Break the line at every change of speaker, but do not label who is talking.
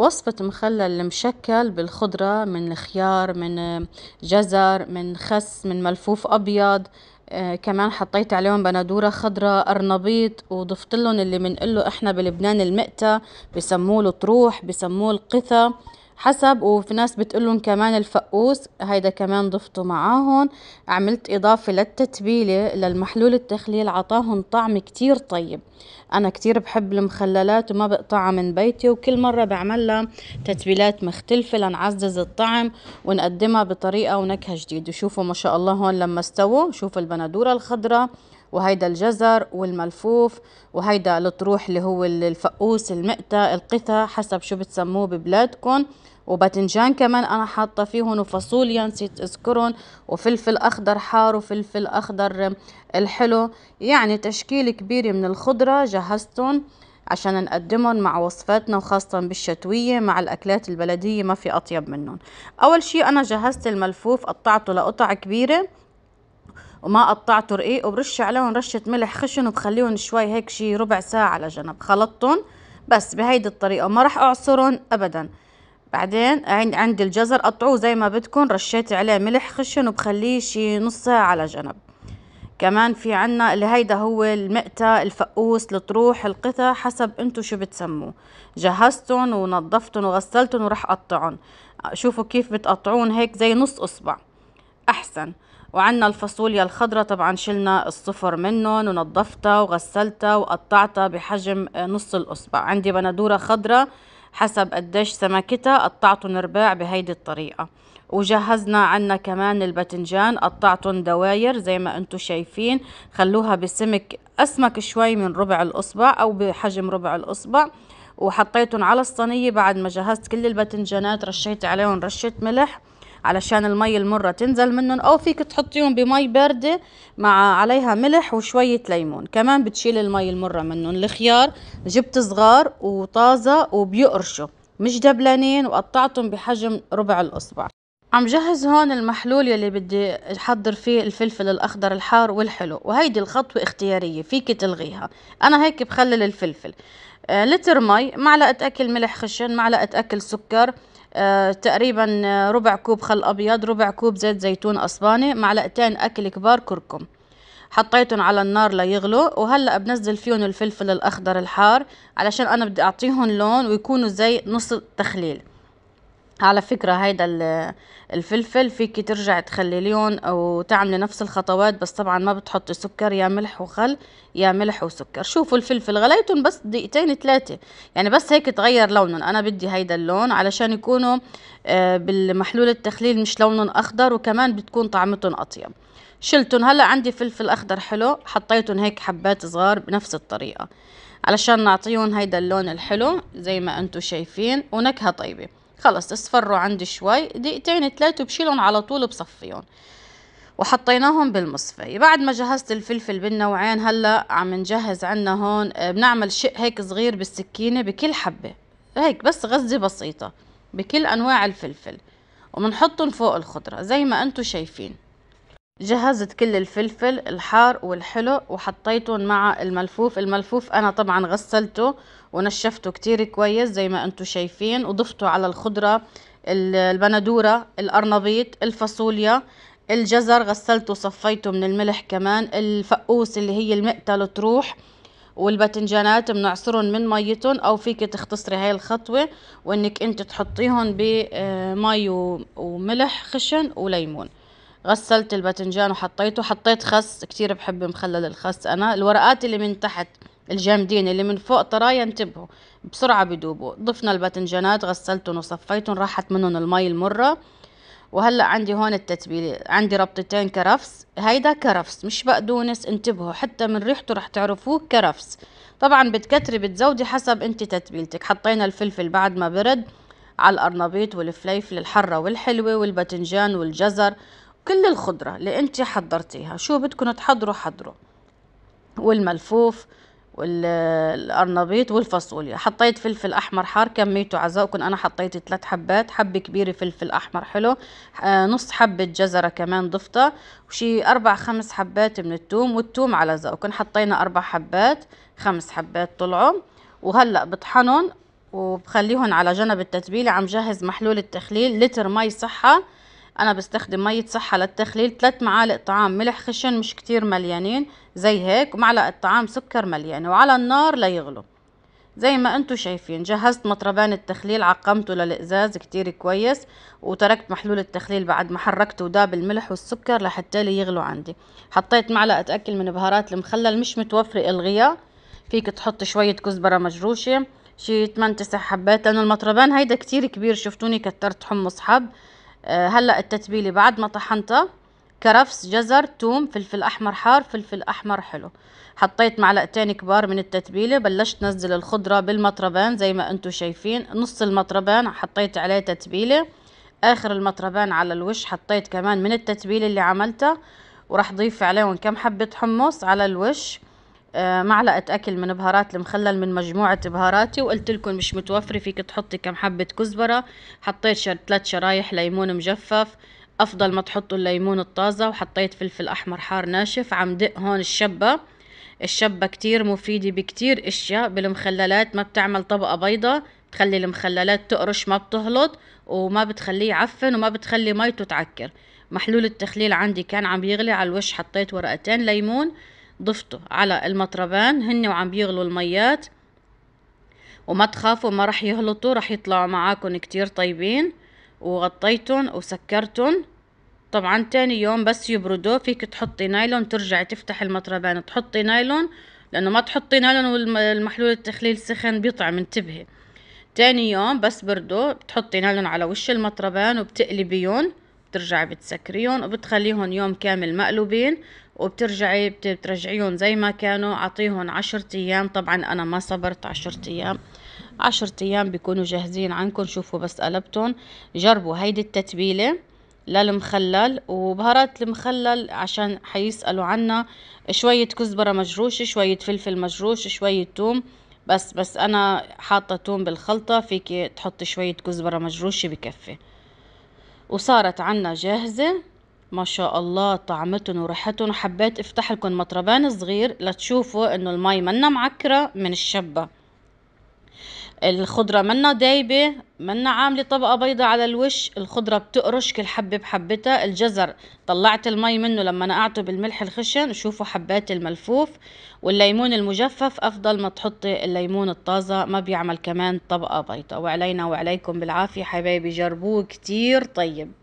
وصفة مخلل مشكل بالخضرة من خيار من جزر من خس من ملفوف أبيض آه كمان حطيت عليهم بندورة خضراء أرنبيط وضفت لهم اللي بنقله احنا بلبنان المقتى بسموه الطروح بسموه القثة حسب وفي ناس بتقولون كمان الفقوس هيدا كمان ضفته معاهم عملت اضافة للتتبيلة للمحلول التخليل عطاهم طعم كتير طيب انا كتير بحب المخللات وما بقطعها من بيتي وكل مرة بعملها تتبيلات مختلفة لنعزز الطعم ونقدمها بطريقة ونكهة جديدة شوفوا ما شاء الله هون لما استووا شوفوا البندورة الخضراء وهيدا الجزر والملفوف وهيدا الطروح اللي هو الفقوس المقتة القثى حسب شو بتسموه ببلادكم وباتنجان كمان انا حاطه فيهم وفاصوليا نسيت اذكرهم وفلفل اخضر حار وفلفل اخضر الحلو يعني تشكيل كبير من الخضره جهزتهم عشان نقدمهم مع وصفاتنا وخاصة بالشتوية مع الأكلات البلدية ما في أطيب منهم أول شيء أنا جهزت الملفوف قطعته لقطع كبيرة وما قطعته رقيق وبرش عليهم رشة ملح خشن وبخليهم شوي هيك شي ربع ساعة على جنب خلطتهم بس بهيدي الطريقة ما رح أعصرهم أبدا بعدين عند الجزر قطعوه زي ما بدكم رشيت عليه ملح خشن وبخليه شي نص ساعة على جنب كمان في عنا اللي هيدا هو المقتة الفقوس الطروح القطع حسب انتو شو بتسموه جهزتهم ونظفتهم وغسلتهم وراح قطعهم شوفوا كيف بتقطعون هيك زي نص اصبع احسن وعنا الفاصوليا الخضراء طبعا شلنا الصفر منهم ونظفتها وغسلتها وقطعتها بحجم نص الأصبع عندي بندورة خضراء حسب قديش سمكتها قطعتهم رباع بهيدي الطريقة وجهزنا عنا كمان الباذنجان قطعتهم دواير زي ما انتم شايفين خلوها بسمك أسمك شوي من ربع الأصبع أو بحجم ربع الأصبع وحطيتهم على الصينية بعد ما جهزت كل الباذنجانات رشيت عليهم رشة ملح علشان المي المرة تنزل منهم أو فيك تحطيهم بمي باردة مع عليها ملح وشوية ليمون كمان بتشيل المي المرة منهم الخيار جبت صغار وطازة وبيقرشوا مش دبلانين وقطعتهم بحجم ربع الأصبع عم جهز هون المحلول يلي بدي احضر فيه الفلفل الاخضر الحار والحلو وهيدي الخطوة اختيارية فيك تلغيها انا هيك بخلل الفلفل آه لتر مي معلقة اكل ملح خشن معلقة اكل سكر آه، تقريبا ربع كوب خل أبيض ربع كوب زيت زيتون أسباني معلقتين أكل كبار كركم حطيتهم على النار ليغلوا وهلا بنزل فيهم الفلفل الأخضر الحار علشان أنا بدي أعطيهم لون ويكونوا زي نص تخليل على فكرة هيدا الفلفل فيك ترجع تخلي ليون وتعملي نفس الخطوات بس طبعا ما بتحطي سكر يا ملح وخل يا ملح وسكر شوفوا الفلفل غليتهم بس دقيقتين ثلاثة يعني بس هيك تغير لونهم انا بدي هيدا اللون علشان يكونوا آه، بالمحلول التخليل مش لونهم اخضر وكمان بتكون طعمتهم اطيب شلتهم هلا عندي فلفل اخضر حلو حطيتهم هيك حبات صغار بنفس الطريقة علشان نعطيهم هيدا اللون الحلو زي ما انتم شايفين ونكهة طيبة خلص اصفروا عندي شوي دقيقتين تلاتة بشيلهم على طول بصفيهم وحطيناهم بالمصفى بعد ما جهزت الفلفل بالنوعين هلا عم نجهز عنا هون بنعمل شق هيك صغير بالسكينة بكل حبة هيك بس غزة بسيطة بكل أنواع الفلفل وبنحطهم فوق الخضرة زي ما انتو شايفين جهزت كل الفلفل الحار والحلو وحطيتهم مع الملفوف الملفوف انا طبعا غسلته ونشفته كتير كويس زي ما انتم شايفين وضفته على الخضرة البندورة القرنبيط الفاصوليا الجزر غسلته وصفيته من الملح كمان الفقوس اللي هي المقتل تروح والباتنجانات بنعصرهم من ميتهم او فيك تختصري هاي الخطوة وانك انت تحطيهم بمي وملح خشن وليمون غسلت الباذنجان وحطيته حطيت خس كتير بحب مخلل الخس انا الورقات اللي من تحت الجامدين اللي من فوق طرايا انتبهوا بسرعة بدوبوا ضفنا الباذنجانات غسلتهم وصفيتهم راحت منهم المي المرة وهلا عندي هون التتبيله عندي ربطتين كرفس هيدا كرفس مش بقدونس انتبهوا حتى من ريحته رح تعرفوه كرفس طبعا بتكتري بتزودي حسب انت تتبيلتك حطينا الفلفل بعد ما برد على القرنبيط والفليفل الحرة والحلوة والباذنجان والجزر كل الخضرة اللي انت حضرتيها شو بدكم تحضروا حضروا والملفوف والأرنبيط والفاصوليا حطيت فلفل احمر حار كميته على ذوقكم انا حطيت ثلاث حبات حبه كبيره فلفل احمر حلو آه، نص حبه جزره كمان ضفتها وشي اربع خمس حبات من التوم والتوم على ذوقكم حطينا اربع حبات خمس حبات طلعوا وهلا بطحنهم وبخليهم على جنب التتبيله عم جهز محلول التخليل لتر مي صحه انا بستخدم ميه صحه للتخليل تلات معالق طعام ملح خشن مش كتير مليانين زي هيك ومعلقه طعام سكر مليانه وعلى النار ليغلو زي ما انتو شايفين جهزت مطربان التخليل عقمته للإزاز كتير كويس وتركت محلول التخليل بعد ما حركته وداب الملح والسكر لحتى لي يغلو عندي حطيت معلقة اكل من بهارات المخلل مش متوفرة الغيها فيك تحط شوية كزبرة مجروشة شي 8 9 حبات لانه المطربان هيدا كتير كبير شفتوني كترت حمص حب آه، هلا التتبيله بعد ما طحنتها كرفس جزر توم فلفل احمر حار فلفل احمر حلو حطيت معلقتين كبار من التتبيله بلشت نزل الخضره بالمطربان زي ما انتم شايفين نص المطربان حطيت عليه تتبيله اخر المطربان على الوش حطيت كمان من التتبيله اللي عملتها وراح ضيف عليهم كم حبه حمص على الوش آه، معلقة أكل من بهارات المخلل من مجموعة بهاراتي وقلت لكم مش متوفرة فيك تحطي كم حبة كزبرة حطيت شر... ثلاث شرايح ليمون مجفف أفضل ما تحطوا الليمون الطازة وحطيت فلفل أحمر حار ناشف عم دق هون الشبة الشبة كتير مفيدة بكتير اشياء بالمخللات ما بتعمل طبقة بيضة بتخلي المخللات تقرش ما بتهلط وما بتخليه يعفن وما بتخلي ميته تعكر محلول التخليل عندي كان عم يغلي على الوش حطيت ورقتين ليمون ضفته على المطربان هن وعم بيغلوا الميات وما تخافوا ما رح يهلطوا رح يطلعوا معاكم كتير طيبين وغطيتهم وسكرتهم طبعا تاني يوم بس يبردوا فيك تحطي نايلون ترجعي تفتح المطربان تحطي نايلون لانه ما تحطي نايلون والمحلول التخليل سخن بيطعم انتبهي تاني يوم بس بردوا بتحطي نايلون على وش المطربان وبتقلبيهم بترجعي بتسكريهم وبتخليهم يوم كامل مقلوبين وبترجعي بترجعيهم زي ما كانوا عطيهم عشرة ايام طبعا انا ما صبرت عشرة ايام عشرة ايام بيكونوا جاهزين عنكم شوفوا بس قلبتهم جربوا هيدي التتبيله للمخلل وبهارات المخلل عشان حيسألوا عنا شوية كزبرة مجروشة شوية فلفل مجروش شوية توم بس بس أنا حاطة توم بالخلطة فيك تحطي شوية كزبرة مجروشة بكفي وصارت عنا جاهزة ما شاء الله طعمتن وريحتهم حبيت افتح لكم مطربان صغير لتشوفوا انه المي منا معكرة من الشبة الخضرة منا دايبة منا عاملة طبقة بيضة على الوش الخضرة بتقرش كل حبة بحبتها الجزر طلعت المي منه لما نقعته بالملح الخشن شوفوا حبات الملفوف والليمون المجفف أفضل ما تحطي الليمون الطازة ما بيعمل كمان طبقة بيضة وعلينا وعليكم بالعافية حبايبي جربوه كتير طيب